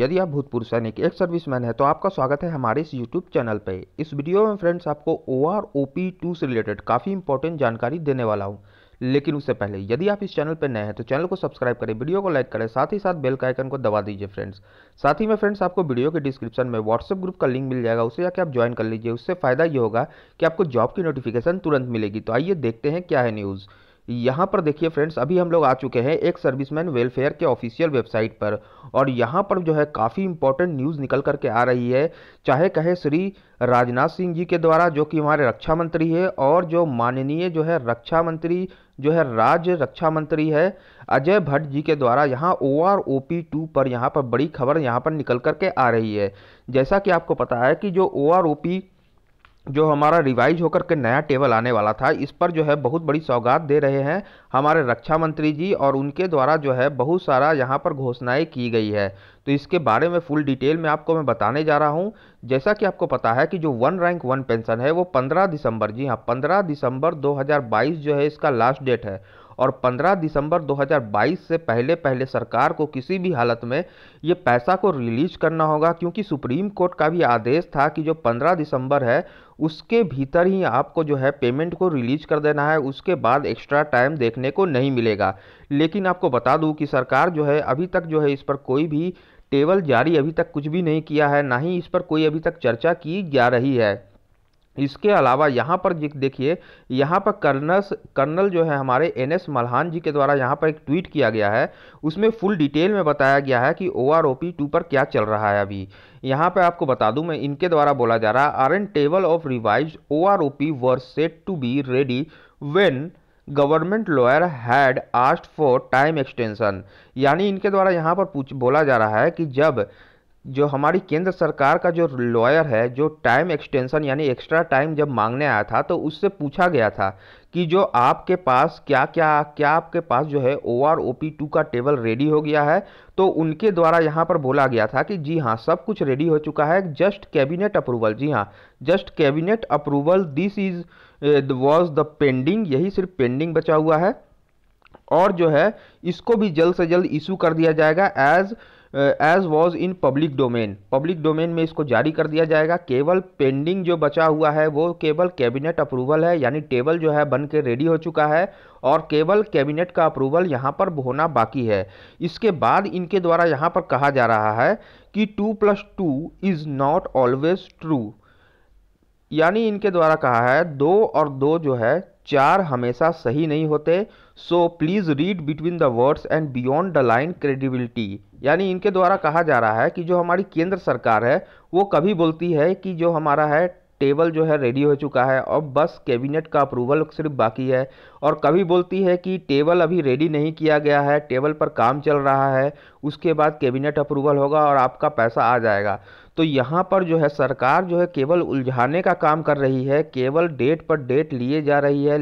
यदि आप भूतपूर्व सैनिक एक सर्विसमैन है तो आपका स्वागत है हमारे इस यूट्यूब चैनल पे इस वीडियो में फ्रेंड्स आपको O R O P two से रिलेटेड काफ़ी इंपॉर्टेंट जानकारी देने वाला हूँ लेकिन उससे पहले यदि आप इस चैनल पर नए हैं तो चैनल को सब्सक्राइब करें वीडियो को लाइक करें साथ ही साथ बेल का आइकन को दबा दीजिए फ्रेंड्स साथ ही में फ्रेंड्स आपको वीडियो के डिस्क्रिप्शन में व्हाट्सअप ग्रुप का लिंक मिल जाएगा उसे जाके आप ज्वाइन कर लीजिए उससे फ़ायदा ये होगा कि आपको जॉब की नोटिफिकेशन तुरंत मिलेगी तो आइए देखते हैं क्या है न्यूज़ यहाँ पर देखिए फ्रेंड्स अभी हम लोग आ चुके हैं एक सर्विसमैन वेलफेयर के ऑफिशियल वेबसाइट पर और यहाँ पर जो है काफ़ी इंपॉर्टेंट न्यूज़ निकल करके आ रही है चाहे कहे श्री राजनाथ सिंह जी के द्वारा जो कि हमारे रक्षा मंत्री है और जो माननीय जो है रक्षा मंत्री जो है राज्य रक्षा मंत्री है अजय भट्ट जी के द्वारा यहाँ O R O P two पर यहाँ पर बड़ी खबर यहाँ पर निकल करके आ रही है जैसा कि आपको पता है कि जो ओ आर ओ पी जो हमारा रिवाइज होकर के नया टेबल आने वाला था इस पर जो है बहुत बड़ी सौगात दे रहे हैं हमारे रक्षा मंत्री जी और उनके द्वारा जो है बहुत सारा यहाँ पर घोषणाएं की गई है तो इसके बारे में फुल डिटेल में आपको मैं बताने जा रहा हूँ जैसा कि आपको पता है कि जो वन रैंक वन पेंशन है वो पंद्रह दिसंबर जी हाँ पंद्रह दिसंबर दो जो है इसका लास्ट डेट है और 15 दिसंबर 2022 से पहले पहले सरकार को किसी भी हालत में ये पैसा को रिलीज करना होगा क्योंकि सुप्रीम कोर्ट का भी आदेश था कि जो 15 दिसंबर है उसके भीतर ही आपको जो है पेमेंट को रिलीज कर देना है उसके बाद एक्स्ट्रा टाइम देखने को नहीं मिलेगा लेकिन आपको बता दूँ कि सरकार जो है अभी तक जो है इस पर कोई भी टेबल जारी अभी तक कुछ भी नहीं किया है ना ही इस पर कोई अभी तक चर्चा की जा रही है इसके अलावा यहाँ पर देखिए यहाँ पर कर्नस कर्नल जो है हमारे एन एस मल्हान जी के द्वारा यहाँ पर एक ट्वीट किया गया है उसमें फुल डिटेल में बताया गया है कि O R O P two पर क्या चल रहा है अभी यहाँ पर आपको बता दूं मैं इनके द्वारा बोला जा रहा है R N table of revise O R O P were set to be ready when government lawyer had asked for time extension यानी इनके द्वारा यहाँ पर पूछ बोला जा रहा है कि जब जो हमारी केंद्र सरकार का जो लॉयर है जो टाइम एक्सटेंशन यानी एक्स्ट्रा टाइम जब मांगने आया था तो उससे पूछा गया था कि जो आपके पास क्या क्या क्या आपके पास जो है O R O P two का टेबल रेडी हो गया है तो उनके द्वारा यहाँ पर बोला गया था कि जी हाँ सब कुछ रेडी हो चुका है जस्ट कैबिनेट अप्रूवल जी हाँ just cabinet approval this is was the pending यही सिर्फ पेंडिंग बचा हुआ है और जो है इसको भी जल्द से जल्द इशू कर दिया जाएगा as as was in public domain public domain में इसको जारी कर दिया जाएगा केवल पेंडिंग जो बचा हुआ है वो केवल कैबिनेट अप्रूवल है यानी टेबल जो है बन के रेडी हो चुका है और केवल कैबिनेट का अप्रूवल यहाँ पर होना बाकी है इसके बाद इनके द्वारा यहाँ पर कहा जा रहा है कि two plus two is not always true यानी इनके द्वारा कहा है दो और दो जो है चार हमेशा सही नहीं होते so please read between the words and beyond the line credibility यानी इनके द्वारा कहा जा रहा है कि जो हमारी केंद्र सरकार है वो कभी बोलती है कि जो हमारा है टेबल जो है रेडी हो चुका है और बस कैबिनेट का अप्रूवल सिर्फ बाकी है और कभी बोलती है कि टेबल अभी रेडी नहीं किया गया है टेबल पर काम चल रहा है उसके बाद कैबिनेट अप्रूवल होगा और आपका पैसा आ जाएगा तो यहाँ पर जो है सरकार जो है केवल उलझाने का काम कर रही है केवल डेट पर डेट लिए जा रही है